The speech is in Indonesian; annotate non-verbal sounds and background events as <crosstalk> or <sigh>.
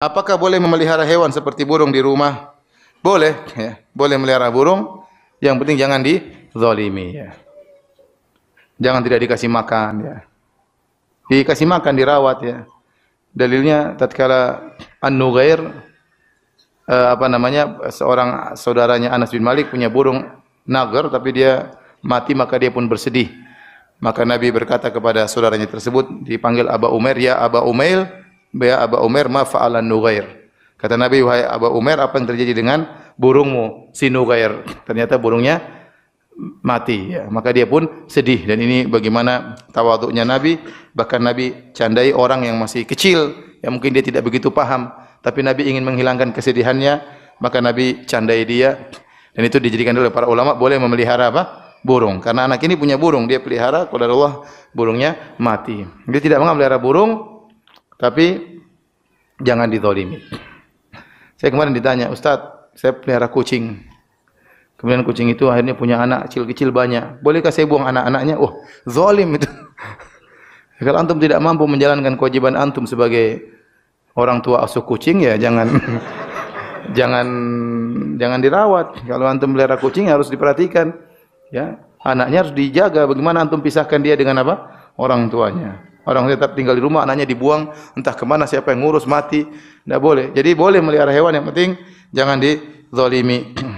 Apakah boleh memelihara hewan seperti burung di rumah? Boleh, ya. boleh melihara burung. Yang penting jangan dizolimi, Ya. Jangan tidak dikasih makan. Ya. Dikasih makan, dirawat. Ya. Dalilnya tatkala An-Nugair eh, apa namanya seorang saudaranya Anas bin Malik punya burung nagar tapi dia mati maka dia pun bersedih. Maka Nabi berkata kepada saudaranya tersebut dipanggil Aba Umair, ya Aba Umail, ya Aba Umar ma fa'alan Nugair. Kata Nabi, wahai Aba Umar apa yang terjadi dengan burungmu, si Nugair? Ternyata burungnya mati. Ya. Maka dia pun sedih. Dan ini bagaimana tawaduknya Nabi. Bahkan Nabi candai orang yang masih kecil, yang mungkin dia tidak begitu paham. Tapi Nabi ingin menghilangkan kesedihannya, maka Nabi candai dia. Dan itu dijadikan oleh para ulama boleh memelihara apa? Burung. Karena anak ini punya burung, dia pelihara, kalau Allah burungnya mati. Dia tidak mengamelihara burung, tapi jangan ditolimi. Saya kemarin ditanya, Ustadz, saya pelihara kucing. Kemudian kucing itu akhirnya punya anak kecil-kecil banyak. Bolehkah saya buang anak-anaknya? Oh, zolim itu. <laughs> Kalau antum tidak mampu menjalankan kewajiban antum sebagai orang tua asuh kucing ya jangan <laughs> jangan jangan dirawat. Kalau antum pelihara kucing harus diperhatikan. Ya, anaknya harus dijaga. Bagaimana antum pisahkan dia dengan apa? Orang tuanya. Orang tetap tinggal di rumah, anaknya dibuang, entah kemana, siapa yang ngurus, mati. Tidak boleh. Jadi boleh melihara hewan, yang penting jangan dizolimi.